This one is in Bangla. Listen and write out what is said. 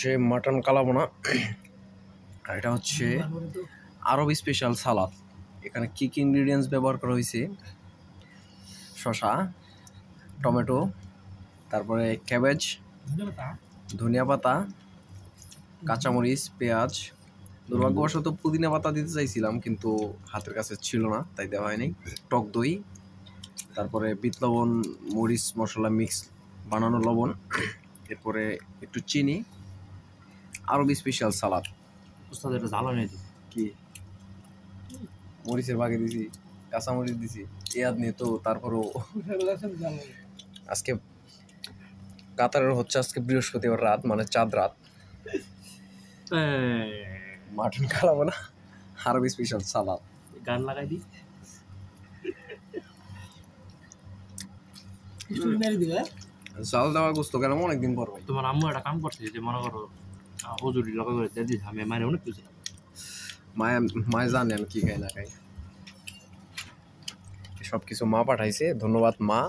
হচ্ছে মাটন কালাবোনা আর এটা হচ্ছে আরব স্পেশাল সালাদ এখানে কি কি ইনগ্রিডিয়েন্টস ব্যবহার করা হয়েছে শশা টমেটো তারপরে ক্যাবেজ ধনিয়া পাতা কাঁচামরিচ পেঁয়াজ দুর্ভাগ্যবশত পুদিনা পাতা দিতে চাইছিলাম কিন্তু হাতের কাছে ছিল না তাই দেওয়া হয়নি টক দই তারপরে বিত লবণ মরিচ মশলা মিক্স বানানো লবণ এরপরে একটু চিনি আরবি স্পেশাল সালাদ উস্তাদ এটা কি মরিচের বাগে দিছি কাঁচামরিচ দিছি নিয়ে তো তারপরও আজকে কাতারের হচ্ছে আজকে বৃহস্পতিবার রাত মানে চাঁদ রাত হ্যাঁ। মাটন না আরবি স্পেশাল সালাদ গান লাগাই দিই হ্যাঁ? দেওয়া গোস্ত কেন অনেকদিন পর তোমার আম্মু একটা কাম করছে যে মনে করো হুজুরি লগা করে দিয়ে আমি মায়ের অনেক কিছু মায়া মায় জানে আমি কী খাই না কাই সব কিছু মা পাঠাইছে ধন্যবাদ মা